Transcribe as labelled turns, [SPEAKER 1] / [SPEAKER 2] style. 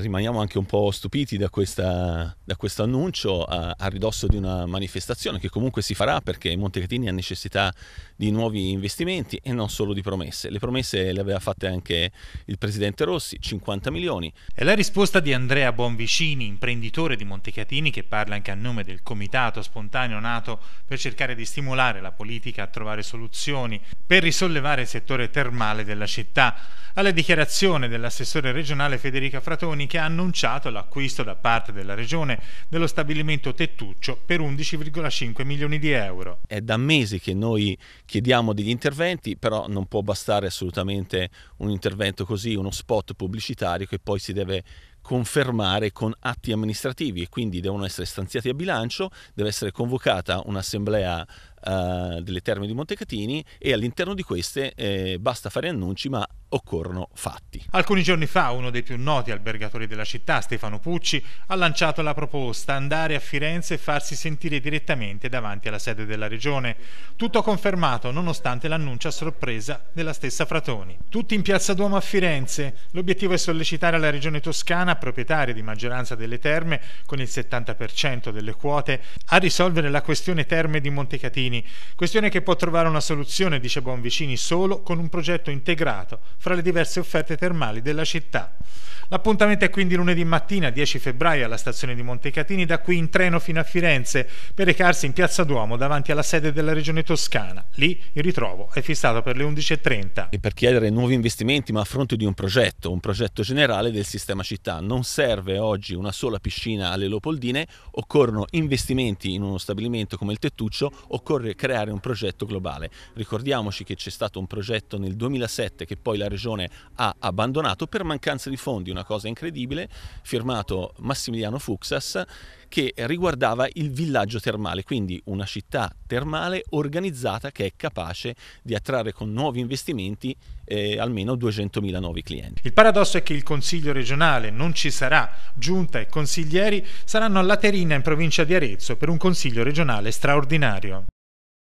[SPEAKER 1] Rimaniamo anche un po' stupiti da, questa, da questo annuncio a, a, ridosso di una manifestazione che comunque si farà perché Montecatini ha necessità di nuovi investimenti e non solo di promesse. Le promesse le aveva fatte anche il presidente Rossi, 50 milioni. È la risposta di Andrea Bonvicini, imprenditore di Montecatini, che parla anche a nome del comitato
[SPEAKER 2] spontaneo nato per cercare di stimolare la politica a trovare soluzioni per risollevare il settore termale della città. Alla dichiarazione dell'assessore regionale Federica Fratoni Salvini che ha annunciato l'acquisto da parte della Regione dello stabilimento Tettuccio per 11,5 milioni
[SPEAKER 1] di euro. È da mesi che noi chiediamo degli interventi, però non può bastare assolutamente un intervento così, uno spot pubblicitario che poi si deve confermare con atti amministrativi e quindi devono essere stanziati a bilancio, deve essere convocata un'assemblea eh, delle terme di Montecatini e all'interno di queste eh, basta fare annunci ma occorrono fatti.
[SPEAKER 2] Alcuni giorni fa uno dei più noti albergatori della città, Stefano Pucci, ha lanciato la proposta andare a Firenze e farsi sentire direttamente davanti alla sede della regione. Tutto confermato nonostante l'annuncio a sorpresa della stessa Fratoni. Tutti in Piazza Duomo a Firenze. L'obiettivo è sollecitare alla regione toscana Toscana, proprietaria di maggioranza delle terme con il 70% delle quote, a risolvere la questione terme di Montecatini, questione che può trovare una soluzione, dice Bonvicini, solo con un progetto integrato fra le diverse offerte termali della città. L'appuntamento è quindi lunedì mattina 10 febbraio alla stazione di Montecatini, da qui in treno fino a Firenze per recarsi in Piazza Duomo davanti alla sede della Regione Toscana. Lì il ritrovo è fissato per le
[SPEAKER 1] 11.30. E per chiedere nuovi investimenti ma a fronte di un progetto, un progetto generale del sistema città. Non serve oggi una sola piscina alle Leopoldine, occorrono investimenti in uno stabilimento come il Tettuccio, occorre creare un progetto globale. Ricordiamoci che c'è stato un progetto nel 2007 che poi la Regione ha abbandonato per mancanza di fondi una cosa incredibile, firmato Massimiliano Fuxas, che riguardava il villaggio termale, quindi una città termale organizzata che è capace di attrarre con nuovi investimenti eh, almeno 200.000 nuovi clienti. Il paradosso è che il Consiglio regionale
[SPEAKER 2] non ci sarà, giunta e consiglieri saranno a Laterina in provincia di Arezzo per un Consiglio regionale straordinario.